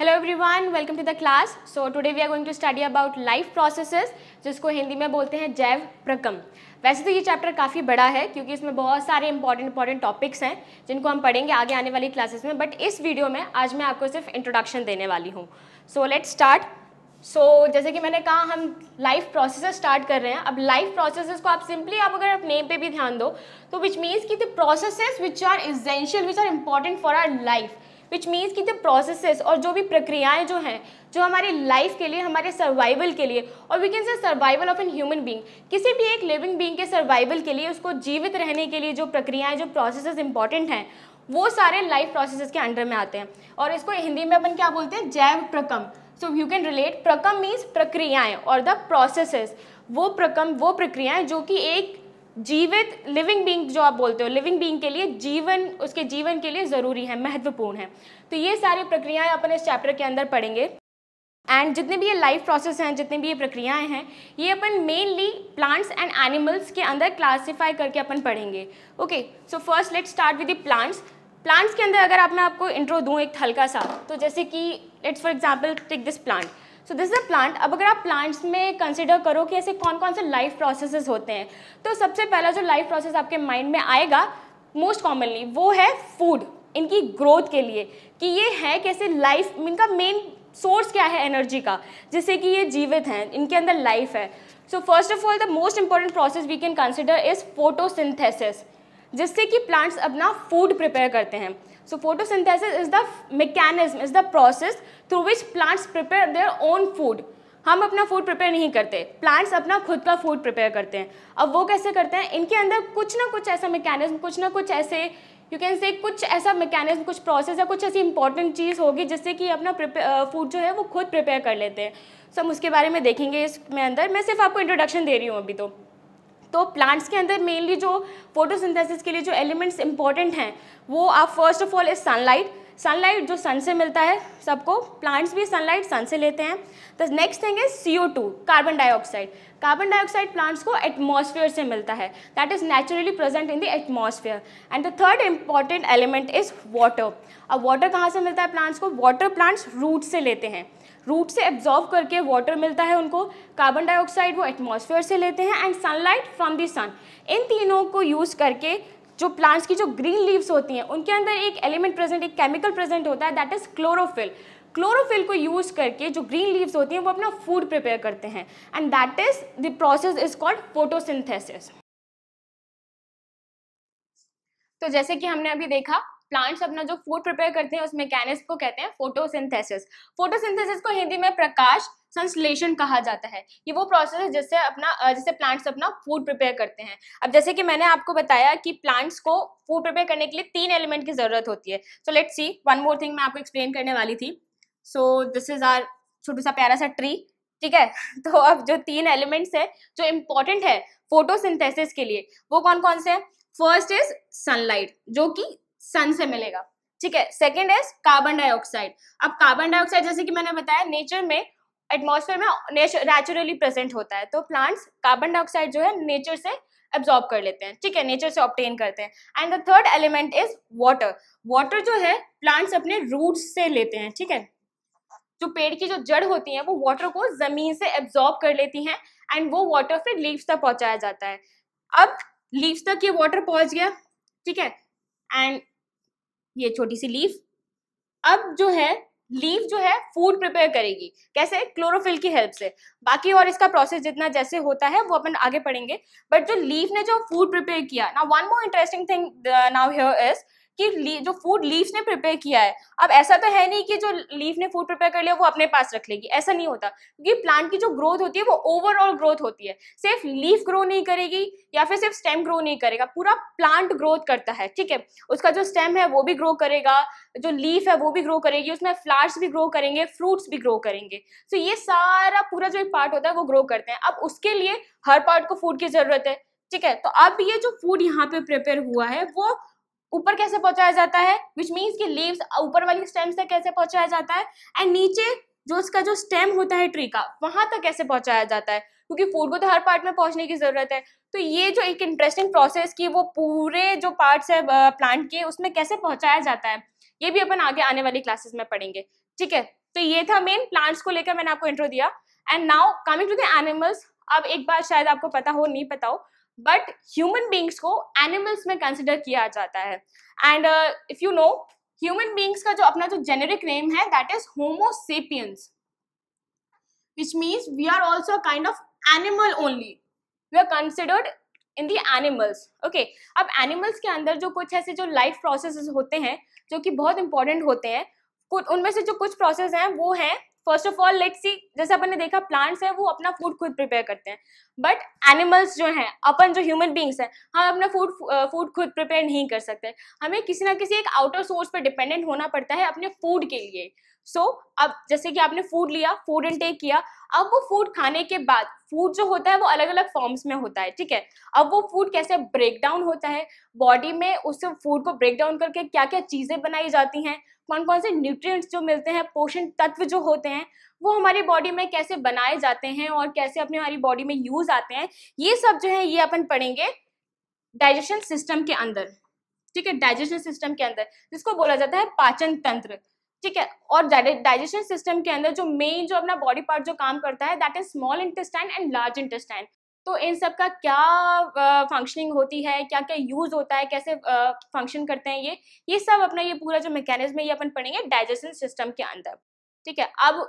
Hello everyone welcome to the class so today we are going to study about life processes जिसको हिंदी में बोलते हैं जैव प्रकम वैसे तो ये चैप्टर काफ़ी बड़ा है क्योंकि इसमें बहुत सारे इंपॉर्टेंट इंपॉर्टेंट टॉपिक्स हैं जिनको हम पढ़ेंगे आगे आने वाली क्लासेस में बट इस वीडियो में आज मैं आपको सिर्फ इंट्रोडक्शन देने वाली हूँ so let start so so, जैसे कि मैंने कहा हम लाइफ प्रोसेसेस स्टार्ट कर रहे हैं अब लाइफ प्रोसेसेस को आप सिंपली आप अगर आप नेम पे भी ध्यान दो तो विच मीन्स कि the processes which are essential which are important for our life which means कि द प्रोसेसेस और जो भी प्रक्रियाएं जो हैं जो हमारे लाइफ के लिए हमारे सर्वाइवल के लिए और we can say survival of an human being किसी भी एक लिविंग बींग के सर्वाइवल के लिए उसको जीवित रहने के लिए जो प्रक्रियाएं जो प्रोसेस इंपॉर्टेंट हैं वो सारे लाइफ प्रोसेस के अंडर में आते हैं और इसको हिंदी में अपन क्या बोलते हैं जैव प्रकम सो यू कैन रिलेट प्रकम मीन्स प्रक्रियाएँ और द प्रोसेसेस वो प्रकम वो प्रक्रियाएँ जो कि एक जीवित लिविंग बींग जो आप बोलते हो लिविंग बींग के लिए जीवन उसके जीवन के लिए ज़रूरी है महत्वपूर्ण है तो ये सारी प्रक्रियाएं अपन इस चैप्टर के अंदर पढ़ेंगे एंड जितने भी ये लाइफ प्रोसेस हैं जितने भी ये प्रक्रियाएं हैं ये अपन मेनली प्लांट्स एंड एनिमल्स के अंदर क्लासिफाई करके अपन पढ़ेंगे okay so first let start with the plants plants के अंदर अगर आप मैं आपको इंट्रो दूँ एक हल्का सा तो जैसे कि let's for example take this plant so this is a plant अब अगर आप प्लांट्स में कंसिडर करो कि ऐसे कौन कौन से लाइफ प्रोसेसेस होते हैं तो सबसे पहला जो लाइफ प्रोसेस आपके माइंड में आएगा मोस्ट कॉमनली वो है फूड इनकी ग्रोथ के लिए कि ये है कैसे लाइफ इनका मेन सोर्स क्या है एनर्जी का जिससे कि ये जीवित हैं इनके अंदर लाइफ है so first of all the most important process we can consider is photosynthesis जिससे कि प्लांट्स अपना फूड प्रिपेयर करते हैं So photosynthesis is the mechanism, is the process through which plants prepare their own food. हम अपना food prepare नहीं करते plants अपना खुद का फूड प्रिपेयर करते हैं अब वो कैसे करते हैं इनके अंदर कुछ ना कुछ ऐसा मैकेनिज्म कुछ ना कुछ ऐसे यू कैन से कुछ ऐसा मैकेनिज्म कुछ प्रोसेस या कुछ ऐसी इंपॉर्टेंट चीज़ होगी जिससे कि अपना फूड जो है वो खुद प्रिपेयर कर लेते हैं सो so, हम उसके बारे में देखेंगे इसमें अंदर मैं सिर्फ आपको इंट्रोडक्शन दे रही हूँ अभी तो तो प्लांट्स के अंदर मेनली जो फोटोसिंथेसिस के लिए जो एलिमेंट्स इंपॉर्टेंट हैं वो आप first of all is sunlight sunlight जो सन से मिलता है सबको प्लांट्स भी सनलाइट सन से लेते हैं तो next thing is see carbon dioxide carbon dioxide plants को एटमॉस्फेयर से मिलता है that is naturally present in the atmosphere and the third important element is water अब वाटर कहाँ से मिलता है प्लांट्स को वाटर प्लांट्स रूट से लेते हैं रूट से एब्जॉर्व करके वाटर मिलता है उनको कार्बन डाइऑक्साइड वो एटमॉस्फेयर से लेते हैं and sunlight from the sun इन तीनों को यूज़ करके जो प्लांट्स की जो ग्रीन लीव्स होती हैं उनके अंदर एक एलिमेंट प्रेजेंट एक केमिकल प्रेजेंट होता है दैट इज़ क्लोरोफिल क्लोरोफिल को यूज करके जो ग्रीन लीव्स होती हैं वो अपना फूड प्रिपेयर करते हैं and that is the process is called photosynthesis तो जैसे कि हमने अभी देखा प्लांट्स अपना जो फूड प्रिपेयर करते हैं उस मैकेनिज्म को कहते हैं फोटोसिंथेसिस फोटोसिंथेसिस को हिंदी में प्रकाश संश्लेषण कहा जाता है ये वो प्रोसेस है जिससे अपना जैसे प्लांट्स अपना फूड प्रिपेयर करते हैं अब जैसे कि मैंने आपको बताया कि प्लांट्स को फूड प्रिपेयर करने के लिए तीन एलिमेंट की जरूरत होती है so let see one more thing मैं आपको एक्सप्लेन करने वाली थी सो दिस इज आर छोटू सा प्यारा सा ट्री ठीक है तो अब जो तीन एलिमेंट्स है जो इम्पोर्टेंट है फोटोसिंथेसिस के लिए वो कौन कौन से है फर्स्ट इज सनलाइट जो कि सन से मिलेगा ठीक है सेकेंड इज कार्बन डाइऑक्साइड अब कार्बन डाइऑक्साइड जैसे कि मैंने बताया नेचर में एटमॉस्फेयर में नेचुरली प्रेजेंट होता है तो प्लांट्स कार्बन डाइऑक्साइड जो है नेचर से एब्जॉर्ब कर लेते हैं ठीक है नेचर से ऑप्टेन करते हैं and the third element is water water जो है प्लांट्स अपने रूट्स से लेते हैं ठीक है जो पेड़ की जो जड़ होती है वो वाटर को जमीन से एब्जॉर्ब कर लेती हैं एंड वो वाटर फिर लीव्स तक पहुंचाया जाता है अब लीव्स तक ये वाटर पहुंच गया ठीक है एंड ये छोटी सी लीव अब जो है लीव जो है फूड प्रिपेयर करेगी कैसे क्लोरोफिल की हेल्प से बाकी और इसका प्रोसेस जितना जैसे होता है वो अपन आगे पढ़ेंगे बट जो लीव ने जो फूड प्रिपेयर किया ना one more interesting thing now here is कि जो फूड लीव्स ने प्रिपेयर किया है अब ऐसा तो है नहीं कि जो लीव ने फूड प्रिपेयर कर लिया वो अपने पास रख लेगी ऐसा नहीं होता क्योंकि प्लांट की जो ग्रोथ होती है वो ओवरऑल ग्रोथ होती है सिर्फ लीफ ग्रो नहीं करेगी या फिर सिर्फ स्टेम ग्रो नहीं करेगा पूरा प्लांट ग्रोथ करता है ठीक है उसका जो स्टेम है वो भी ग्रो करेगा जो लीफ है वो भी ग्रो करेगी उसमें फ्लावर्स भी ग्रो करेंगे फ्रूट्स भी ग्रो करेंगे सो तो ये सारा पूरा जो पार्ट होता है वो ग्रो करते हैं अब उसके लिए हर पार्ट को फूड की जरूरत है ठीक है तो अब ये जो फूड यहाँ पे प्रिपेयर हुआ है वो ऊपर कैसे पहुंचाया जाता है विच मीन्स की लीव्स ऊपर वाली स्टेम से कैसे पहुंचाया जाता है एंड नीचे जो उसका जो स्टेम होता है ट्री का वहां तक कैसे पहुंचाया जाता है क्योंकि फूड को तो हर पार्ट में पहुंचने की जरूरत है तो ये जो एक इंटरेस्टिंग प्रोसेस की वो पूरे जो पार्ट्स है प्लांट के उसमें कैसे पहुंचाया जाता है ये भी अपन आगे आने वाली क्लासेस में पढ़ेंगे ठीक है तो ये था मेन प्लांट्स को लेकर मैंने आपको इंट्रो दिया and now coming to the animals अब एक बार शायद आपको पता हो नहीं पता हो बट ह्यूमन बींग्स को एनिमल्स में कंसिडर किया जाता है and if you know human beings का जो अपना जो जेनेरिक नेम है that is homo sapiens which means we are also kind of animal only we are considered in the animals okay अब एनिमल्स के अंदर जो कुछ ऐसे जो लाइफ प्रोसेस होते हैं जो कि बहुत इंपॉर्टेंट होते हैं उनमें से जो कुछ प्रोसेस हैं वो हैं first of all let's see जैसे अपन ने देखा प्लांट्स है वो अपना फूड खुद प्रिपेयर करते हैं बट एनिमल्स जो हैं अपन जो ह्यूमन बींग्स हैं हम अपना फूड फूड खुद प्रिपेयर नहीं कर सकते हमें किसी ना किसी एक आउटर सोर्स पर डिपेंडेंट होना पड़ता है अपने फूड के लिए सो so, अब जैसे कि आपने फूड लिया फूड इनटेक किया अब वो फूड खाने के बाद फूड जो होता है वो अलग अलग फॉर्म्स में होता है ठीक है अब वो फूड कैसे ब्रेक डाउन होता है बॉडी में उस फूड को ब्रेक डाउन करके क्या क्या चीज़ें बनाई जाती हैं कौन कौन से न्यूट्रिएंट्स जो मिलते हैं पोषण तत्व जो होते हैं वो हमारी बॉडी में कैसे बनाए जाते हैं और कैसे अपने हमारी बॉडी में यूज आते हैं ये सब जो है ये अपन पढ़ेंगे डाइजेशन सिस्टम के अंदर ठीक है डाइजेशन सिस्टम के अंदर जिसको बोला जाता है पाचन तंत्र ठीक है और डाइजेशन सिस्टम के अंदर जो मेन जो अपना बॉडी पार्ट जो काम करता है that is small intestine and large intestine तो इन सब का क्या फंक्शनिंग होती है क्या क्या यूज़ होता है कैसे फंक्शन करते हैं ये ये सब अपना ये पूरा जो मैकेनिज्म है ये अपन पढ़ेंगे डाइजेशन सिस्टम के अंदर ठीक है अब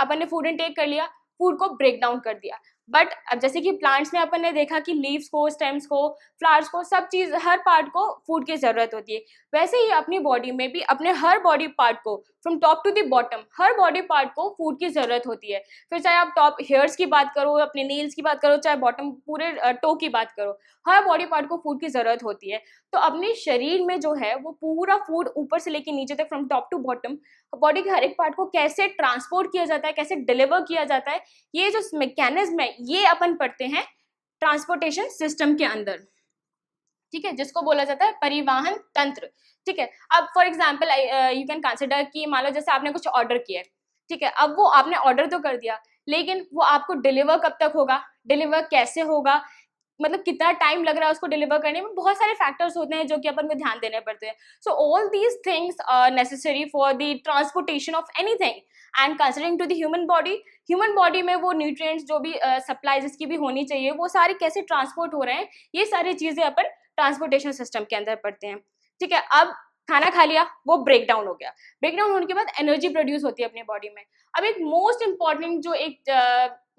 अपन ने फूड इनटेक कर लिया फूड को ब्रेक डाउन कर दिया बट अब जैसे कि प्लांट्स में अपन ने देखा कि लीव्स को स्टेम्स को फ्लावर्स को सब चीज़ हर पार्ट को फूड की ज़रूरत होती है वैसे ही अपनी बॉडी में भी अपने हर बॉडी पार्ट को from top to the bottom हर बॉडी पार्ट को फूड की ज़रूरत होती है फिर चाहे आप टॉप हेयर्स की बात करो अपने नील्स की बात करो चाहे बॉटम पूरे टो की बात करो हर बॉडी पार्ट को फूड की ज़रूरत होती है तो अपने शरीर में जो है वो पूरा फूड ऊपर से लेके नीचे तक from top to bottom body के हर एक पार्ट को कैसे ट्रांसपोर्ट किया जाता है कैसे डिलीवर किया जाता है ये जो मैकेनिज्म है ये अपन पढ़ते हैं ट्रांसपोर्टेशन सिस्टम के अंदर ठीक है जिसको बोला जाता है परिवहन तंत्र ठीक है अब for example you can consider कि मान लो जैसे आपने कुछ ऑर्डर किया है ठीक है अब वो आपने ऑर्डर तो कर दिया लेकिन वो आपको डिलीवर कब तक होगा डिलीवर कैसे होगा मतलब कितना टाइम लग रहा है उसको डिलीवर करने में बहुत सारे फैक्टर्स होते हैं जो कि अपन को ध्यान देने पड़ते हैं so all these things are necessary for the transportation of anything and considering to the human body human body में वो न्यूट्रिएंट्स जो भी सप्लाई uh, जिसकी भी होनी चाहिए वो सारे कैसे ट्रांसपोर्ट हो रहे हैं ये सारी चीज़ें अपन ट्रांसपोर्टेशन सिस्टम के अंदर पड़ते हैं ठीक है अब खाना खा लिया वो ब्रेक डाउन हो गया ब्रेक डाउन होने के बाद एनर्जी प्रोड्यूस होती है अपने बॉडी में अब एक मोस्ट इंपॉर्टेंट जो एक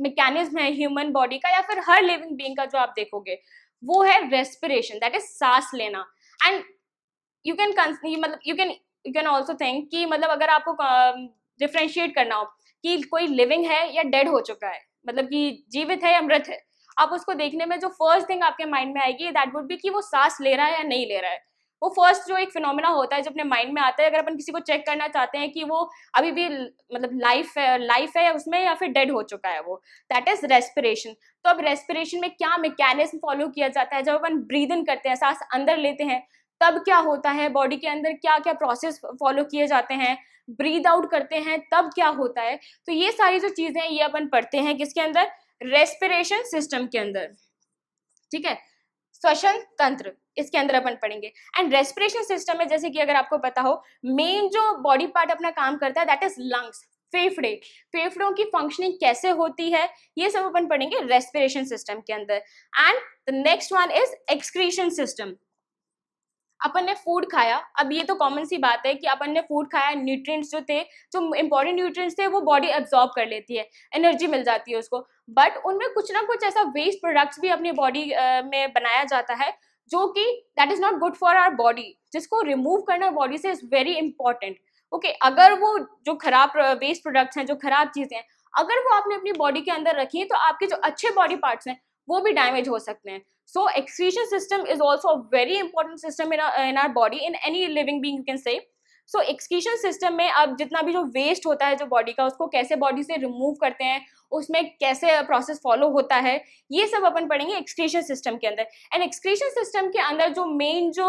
मैकेनिज्म है ह्यूमन बॉडी का या फिर हर लिविंग बींग का जो आप देखोगे वो है रेस्पिरेशन दैट इज सांस लेना एंड यू कैन मतलब you can you can also think कि मतलब अगर आपको डिफ्रेंशिएट uh, करना हो कि कोई लिविंग है या डेड हो चुका है मतलब कि जीवित है या मृत है आप उसको देखने में जो फर्स्ट थिंग आपके माइंड में आएगी दैट वुड बी कि वो सांस ले रहा है या नहीं ले रहा है वो फर्स्ट जो एक फिनोमिना होता है जो अपने माइंड में आता है अगर अपन किसी को चेक करना चाहते हैं कि वो अभी भी मतलब लाइफ है लाइफ है उसमें या फिर डेड हो चुका है वो दैट इज रेस्पिरेशन तो अब रेस्पिरेशन में क्या मैकेनिज्म फॉलो किया जाता है जब अपन ब्रीद इन करते हैं सांस अंदर लेते हैं तब क्या होता है बॉडी के अंदर क्या क्या प्रोसेस फॉलो किए जाते हैं ब्रीद आउट करते हैं तब क्या होता है तो ये सारी जो चीज़ें ये अपन पढ़ते हैं किसके अंदर रेस्पिरेशन सिस्टम के अंदर ठीक है श्वसन तंत्र इसके अंदर अपन पढ़ेंगे एंड रेस्पिरेशन सिस्टम है जैसे कि अगर आपको पता हो मेन जो बॉडी पार्ट अपना काम करता है दैट इज लंग्स फेफड़े फेफड़ों की फंक्शनिंग कैसे होती है ये सब अपन पढ़ेंगे रेस्पिरेशन सिस्टम के अंदर and the next one is excretion system अपन ने फूड खाया अब ये तो कॉमन सी बात है कि अपन ने फूड खाया न्यूट्रिएंट्स जो थे जो इंपॉर्टेंट न्यूट्रिएंट्स थे वो बॉडी एब्जॉर्ब कर लेती है एनर्जी मिल जाती है उसको बट उनमें कुछ ना कुछ ऐसा वेस्ट प्रोडक्ट्स भी अपनी बॉडी में बनाया जाता है जो कि that is not good for our body जिसको रिमूव करना बॉडी से इज वेरी इंपॉर्टेंट ओके अगर वो जो खराब वेस्ट प्रोडक्ट्स हैं जो खराब चीज़ें हैं अगर वो आपने अपनी बॉडी के अंदर रखी है तो आपके जो अच्छे बॉडी पार्ट्स हैं वो भी डैमेज हो सकते हैं so excretion system is also very important system in our body in any living being you can say so excretion system में अब जितना भी जो वेस्ट होता है जो बॉडी का उसको कैसे बॉडी से रिमूव करते हैं उसमें कैसे प्रोसेस फॉलो होता है ये सब अपन पढ़ेंगे एक्सक्रीशन सिस्टम के अंदर एंड एक्सक्रीशन सिस्टम के अंदर जो मेन जो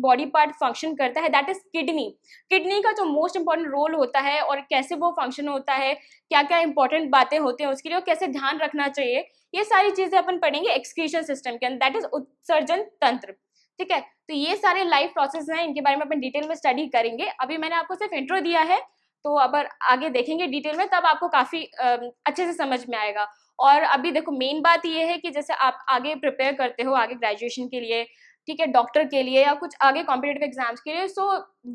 बॉडी पार्ट फंक्शन करता है दैट इज किडनी किडनी का जो मोस्ट इंपॉर्टेंट रोल होता है और कैसे वो फंक्शन होता है क्या क्या इंपॉर्टेंट बातें होते हैं उसके लिए और कैसे ध्यान रखना चाहिए ये सारी चीज़ें अपन पढ़ेंगे एक्सक्रीशन सिस्टम के अंदर दैट इज उत्सर्जन तंत्र ठीक है तो ये सारे लाइफ प्रोसेस हैं इनके बारे में अपन डिटेल में स्टडी करेंगे अभी मैंने आपको सिर्फ इंट्रो दिया है तो अगर आगे देखेंगे डिटेल में तब आपको काफ़ी अच्छे से समझ में आएगा और अभी देखो मेन बात ये है कि जैसे आप आगे प्रिपेयर करते हो आगे ग्रेजुएशन के लिए ठीक है डॉक्टर के लिए या कुछ आगे कॉम्पिटेटिव एग्जाम्स के लिए so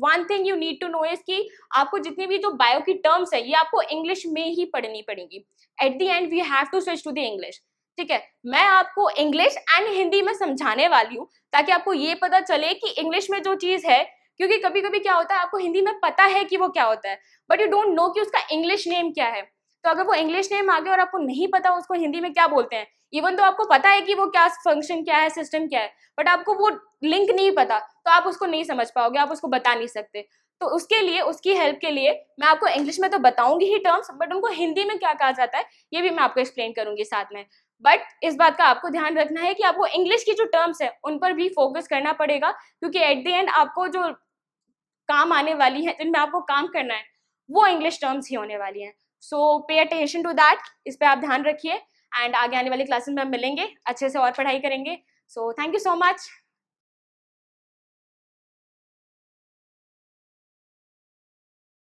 one thing you need to know is कि आपको जितनी भी जो बायो की टर्म्स है ये आपको इंग्लिश में ही पढ़नी पड़ेंगी at the end we have to switch to the English ठीक है मैं आपको इंग्लिश एंड हिंदी में समझाने वाली हूँ ताकि आपको ये पता चले कि इंग्लिश में जो चीज़ है क्योंकि कभी कभी क्या होता है आपको हिंदी में पता है कि वो क्या होता है बट यू डोंट नो कि उसका इंग्लिश नेम क्या है तो अगर वो इंग्लिश नेम आ गया और आपको नहीं पता उसको हिंदी में क्या बोलते हैं इवन तो आपको पता है कि वो क्या फंक्शन क्या है सिस्टम क्या है बट आपको वो लिंक नहीं पता तो आप उसको नहीं समझ पाओगे आप उसको बता नहीं सकते तो उसके लिए उसकी हेल्प के लिए मैं आपको इंग्लिश में तो बताऊंगी ही टर्म्स बट उनको हिंदी में क्या कहा जाता है ये भी मैं आपको एक्सप्लेन करूंगी साथ में बट इस बात का आपको ध्यान रखना है कि आपको इंग्लिश की जो टर्म्स है उन पर भी फोकस करना पड़ेगा क्योंकि एट द एंड आपको जो काम आने वाली है जिनमें आपको काम करना है वो इंग्लिश टर्म्स ही होने वाली हैं सो पे अटेंशन टू दैट इस पर आप ध्यान रखिए एंड आगे आने वाली क्लासेस में हम मिलेंगे अच्छे से और पढ़ाई करेंगे so thank you so much